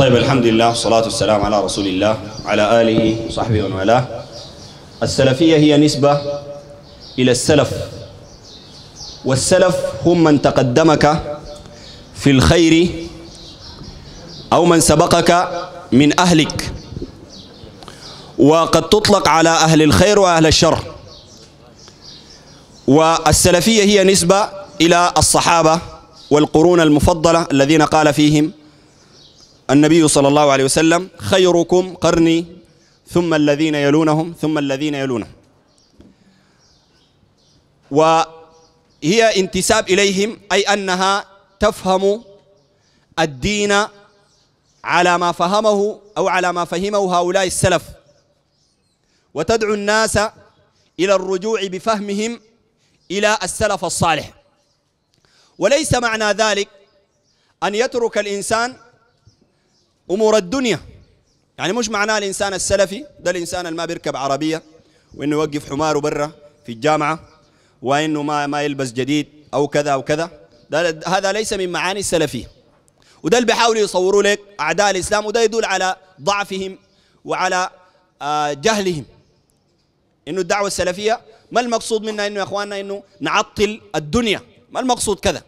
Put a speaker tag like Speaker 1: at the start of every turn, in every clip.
Speaker 1: طيب الحمد لله والصلاة والسلام على رسول الله على آله وصحبه ومن والاه السلفية هي نسبة إلى السلف والسلف هم من تقدمك في الخير أو من سبقك من أهلك وقد تطلق على أهل الخير وأهل الشر والسلفية هي نسبة إلى الصحابة والقرون المفضلة الذين قال فيهم النبي صلى الله عليه وسلم خيركم قرني ثم الذين يلونهم ثم الذين يلونهم وهي انتساب إليهم أي أنها تفهم الدين على ما فهمه أو على ما فهمه هؤلاء السلف وتدعو الناس إلى الرجوع بفهمهم إلى السلف الصالح وليس معنى ذلك أن يترك الإنسان أمور الدنيا يعني مش معناه الإنسان السلفي ده الإنسان اللي ما بيركب عربية وإنه يوقف حماره برا في الجامعة وإنه ما ما يلبس جديد أو كذا أو كذا هذا ليس من معاني السلفية وده اللي بيحاولوا يصوروا لك أعداء الإسلام وده يدل على ضعفهم وعلى آه، جهلهم إنه الدعوة السلفية ما المقصود منا إنه يا إخواننا إنه نعطل الدنيا ما المقصود كذا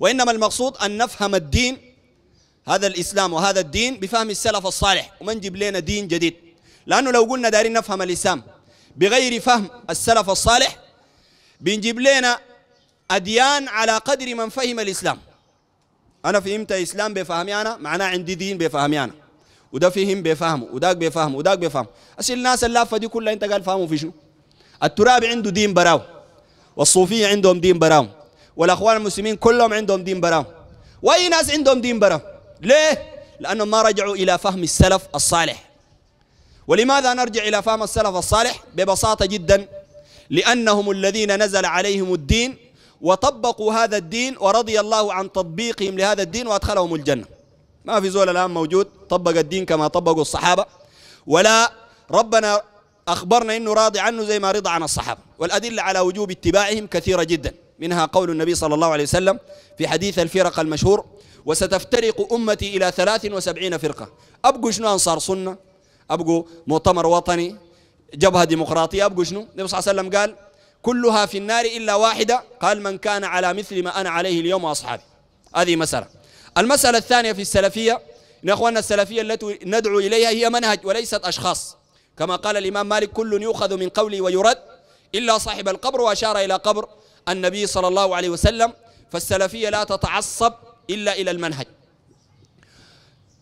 Speaker 1: وإنما المقصود أن نفهم الدين هذا الإسلام وهذا الدين بفهم السلف الصالح وما نجيب لنا دين جديد لأنه لو قلنا دارين نفهم الإسلام بغير فهم السلف الصالح بنجيب لنا أديان على قدر من فهم الإسلام أنا فهمت إسلام بفهمي أنا معناه عندي دين بفهمي أنا وده فهم بفهمه وداك بفهم وداك بفهم أصل الناس اللافة دي كلها أنت قال فهموا في شو الترابي عنده دين براو والصوفية عندهم دين براو والأخوان المسلمين كلهم عندهم دين براو وأي ناس عندهم دين براو ليه؟ لأنهم ما رجعوا إلى فهم السلف الصالح ولماذا نرجع إلى فهم السلف الصالح؟ ببساطة جدا لأنهم الذين نزل عليهم الدين وطبقوا هذا الدين ورضي الله عن تطبيقهم لهذا الدين وأدخلهم الجنة ما في زول الآن موجود طبق الدين كما طبقوا الصحابة ولا ربنا أخبرنا أنه راضي عنه زي ما رضى عن الصحابة والأدلة على وجوب اتباعهم كثيرة جداً منها قول النبي صلى الله عليه وسلم في حديث الفرق المشهور وستفترق أمتي إلى 73 فرقة أبقوا شنو أنصار سنة أبقوا مؤتمر وطني جبهة ديمقراطية أبقوا شنو النبي صلى الله عليه وسلم قال كلها في النار إلا واحدة قال من كان على مثل ما أنا عليه اليوم وأصحابي هذه مسألة المسألة الثانية في السلفية إن أخواننا السلفية التي ندعو إليها هي منهج وليست أشخاص كما قال الإمام مالك كل يؤخذ من قولي ويرد إلا صاحب القبر وأشار إلى قبر النبي صلى الله عليه وسلم فالسلفية لا تتعصب إلا إلى المنهج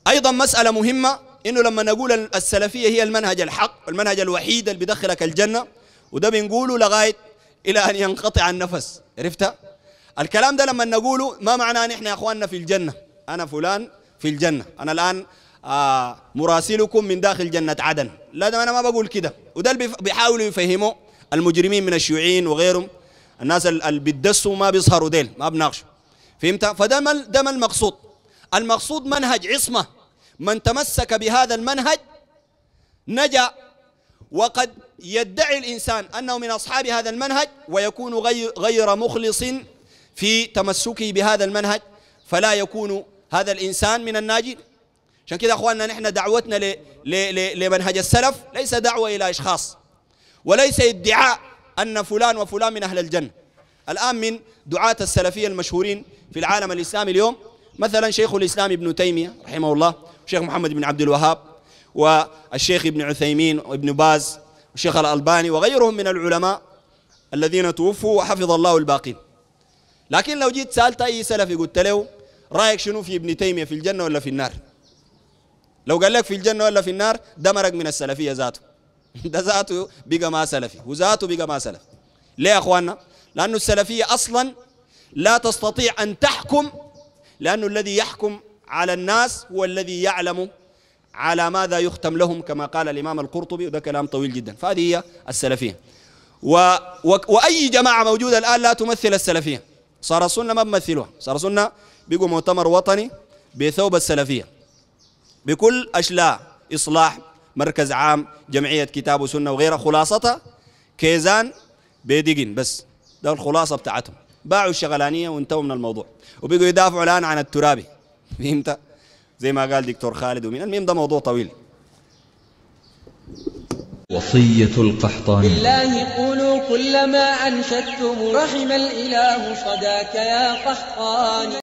Speaker 1: أيضا مسألة مهمة إنه لما نقول السلفية هي المنهج الحق المنهج الوحيد اللي بيدخلك الجنة وده بنقوله لغاية إلى أن ينقطع النفس عرفتها؟ الكلام ده لما نقوله ما معناه نحن يا أخواننا في الجنة أنا فلان في الجنة أنا الآن آه مراسلكم من داخل جنة عدن لا ده أنا ما بقول كده وده اللي بيحاولوا يفهموا المجرمين من الشيوعيين وغيرهم الناس اللي بيدسوا ما بيظهروا ديل ما بناقشوا فهمت فده ما ده ما المقصود المقصود منهج عصمه من تمسك بهذا المنهج نجا وقد يدعي الانسان انه من اصحاب هذا المنهج ويكون غير, غير مخلص في تمسكه بهذا المنهج فلا يكون هذا الانسان من الناجين عشان كده اخواننا نحن دعوتنا لمنهج السلف ليس دعوه الى اشخاص وليس ادعاء أن فلان وفلان من أهل الجنة الآن من دعاة السلفية المشهورين في العالم الإسلامي اليوم مثلا شيخ الإسلام ابن تيمية رحمه الله وشيخ محمد بن عبد الوهاب والشيخ ابن عثيمين وابن باز والشيخ الألباني وغيرهم من العلماء الذين توفوا وحفظ الله الباقين لكن لو جيت سألت أي سلفي قلت له رأيك شنو في ابن تيمية في الجنة ولا في النار لو قال لك في الجنة ولا في النار دمرك من السلفية ذاته ده ذاته بقى ما سلفي وذاته بقى ما سلف ليه يا اخواننا لانه السلفيه اصلا لا تستطيع ان تحكم لانه الذي يحكم على الناس هو الذي يعلم على ماذا يختم لهم كما قال الامام القرطبي وده كلام طويل جدا فهذه هي السلفيه و... و... واي جماعه موجوده الان لا تمثل السلفيه صار السنه ما بمثلوها صار السنه بيقوا مؤتمر وطني بثوب السلفيه بكل اشلاء اصلاح مركز عام جمعية كتاب وسنة وغيرها خلاصتها كيزان بيدقن بس ده الخلاصة بتاعتهم باعوا الشغلانية وانتهوا من الموضوع وبقوا يدافعوا الآن عن الترابي فهمت؟ زي ما قال دكتور خالد ومين المهم ده موضوع طويل وصية القحطاني بالله قولوا كلما أنشدتم رحم الإله صداك يا قحطاني